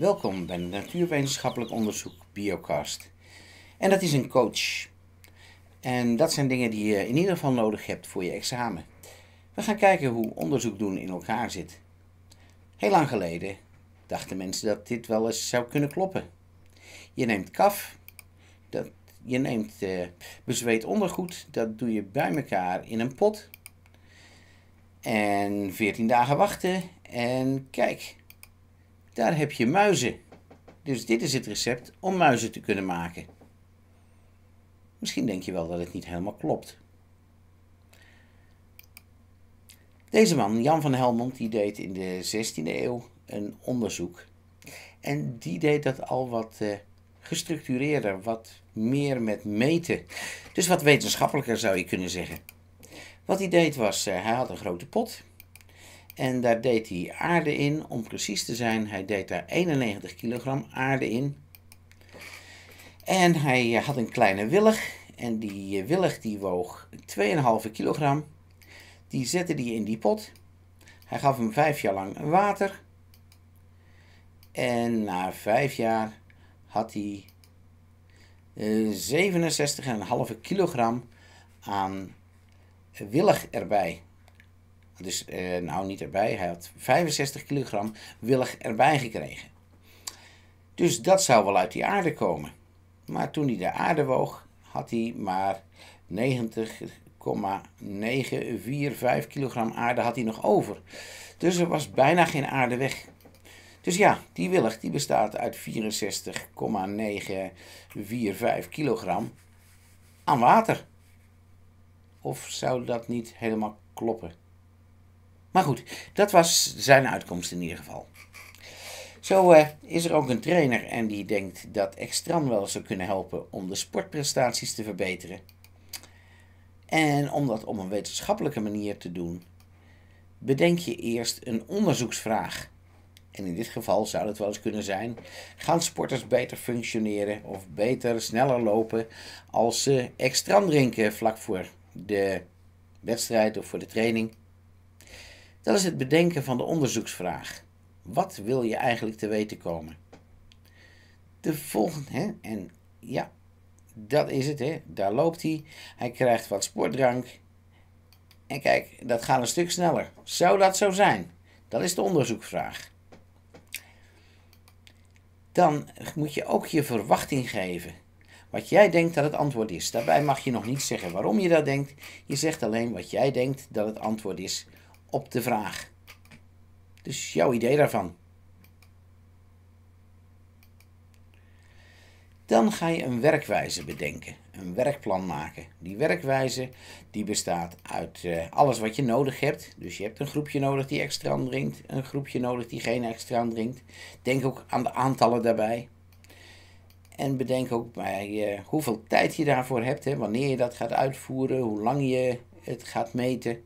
Welkom bij Natuurwetenschappelijk Onderzoek Biocast. En dat is een coach. En dat zijn dingen die je in ieder geval nodig hebt voor je examen. We gaan kijken hoe onderzoek doen in elkaar zit. Heel lang geleden dachten mensen dat dit wel eens zou kunnen kloppen. Je neemt kaf, dat, je neemt uh, bezweet ondergoed, dat doe je bij elkaar in een pot. En 14 dagen wachten en kijk, daar heb je muizen. Dus dit is het recept om muizen te kunnen maken. Misschien denk je wel dat het niet helemaal klopt. Deze man, Jan van Helmond, die deed in de 16e eeuw een onderzoek. En die deed dat al wat eh, gestructureerder, wat meer met meten. Dus wat wetenschappelijker zou je kunnen zeggen. Wat hij deed was, uh, hij had een grote pot en daar deed hij aarde in, om precies te zijn. Hij deed daar 91 kilogram aarde in. En hij eh, had een kleine willig. En die eh, willig die woog 2,5 kilogram. Die zette hij in die pot. Hij gaf hem vijf jaar lang water. En na vijf jaar had hij 67,5 eh, kilogram aan willig erbij. Dus eh, nou niet erbij, hij had 65 kilogram willig erbij gekregen. Dus dat zou wel uit die aarde komen. Maar toen hij de aarde woog, had hij maar 90,945 kilogram aarde had hij nog over. Dus er was bijna geen aarde weg. Dus ja, die willig die bestaat uit 64,945 kilogram aan water. Of zou dat niet helemaal kloppen? Maar goed, dat was zijn uitkomst in ieder geval. Zo eh, is er ook een trainer en die denkt dat Extran wel zou kunnen helpen om de sportprestaties te verbeteren. En om dat op een wetenschappelijke manier te doen, bedenk je eerst een onderzoeksvraag. En in dit geval zou dat wel eens kunnen zijn: gaan sporters beter functioneren of beter sneller lopen als ze extra drinken vlak voor de wedstrijd of voor de training? Dat is het bedenken van de onderzoeksvraag. Wat wil je eigenlijk te weten komen? De volgende, hè? en ja, dat is het, hè? daar loopt hij. Hij krijgt wat sportdrank. En kijk, dat gaat een stuk sneller. Zou dat zo zijn? Dat is de onderzoeksvraag. Dan moet je ook je verwachting geven. Wat jij denkt dat het antwoord is. Daarbij mag je nog niet zeggen waarom je dat denkt. Je zegt alleen wat jij denkt dat het antwoord is op de vraag. Dus jouw idee daarvan. Dan ga je een werkwijze bedenken, een werkplan maken. Die werkwijze die bestaat uit eh, alles wat je nodig hebt. Dus je hebt een groepje nodig die extra drinkt, een groepje nodig die geen extra drinkt. Denk ook aan de aantallen daarbij. En bedenk ook bij eh, hoeveel tijd je daarvoor hebt, hè, wanneer je dat gaat uitvoeren, hoe lang je het gaat meten.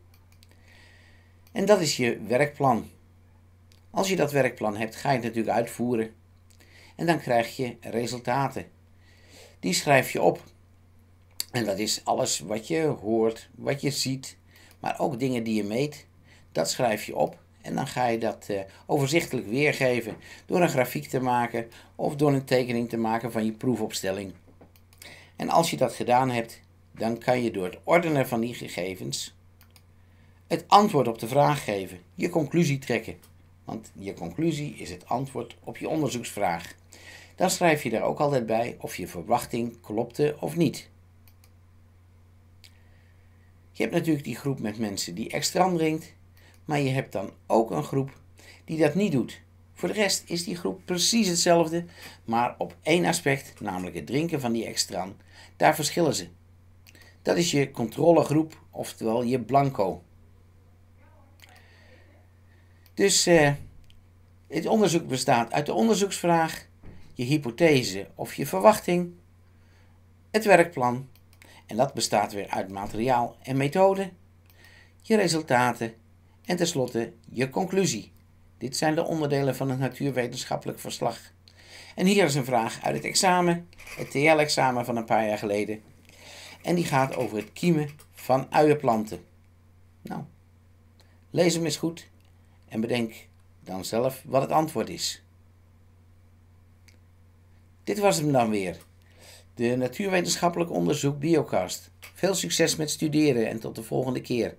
En dat is je werkplan. Als je dat werkplan hebt, ga je het natuurlijk uitvoeren. En dan krijg je resultaten. Die schrijf je op. En dat is alles wat je hoort, wat je ziet, maar ook dingen die je meet. Dat schrijf je op en dan ga je dat eh, overzichtelijk weergeven door een grafiek te maken of door een tekening te maken van je proefopstelling. En als je dat gedaan hebt, dan kan je door het ordenen van die gegevens het antwoord op de vraag geven, je conclusie trekken. Want je conclusie is het antwoord op je onderzoeksvraag. Dan schrijf je daar ook altijd bij of je verwachting klopte of niet. Je hebt natuurlijk die groep met mensen die extra drinkt, maar je hebt dan ook een groep die dat niet doet. Voor de rest is die groep precies hetzelfde, maar op één aspect, namelijk het drinken van die extra, daar verschillen ze. Dat is je controlegroep, oftewel je blanco. Dus uh, het onderzoek bestaat uit de onderzoeksvraag, je hypothese of je verwachting, het werkplan, en dat bestaat weer uit materiaal en methode, je resultaten en tenslotte je conclusie. Dit zijn de onderdelen van het natuurwetenschappelijk verslag. En hier is een vraag uit het examen, het TL-examen van een paar jaar geleden. En die gaat over het kiemen van uienplanten. Nou, lees hem eens goed en bedenk dan zelf wat het antwoord is. Dit was hem dan weer. De natuurwetenschappelijk onderzoek Biocast. Veel succes met studeren en tot de volgende keer.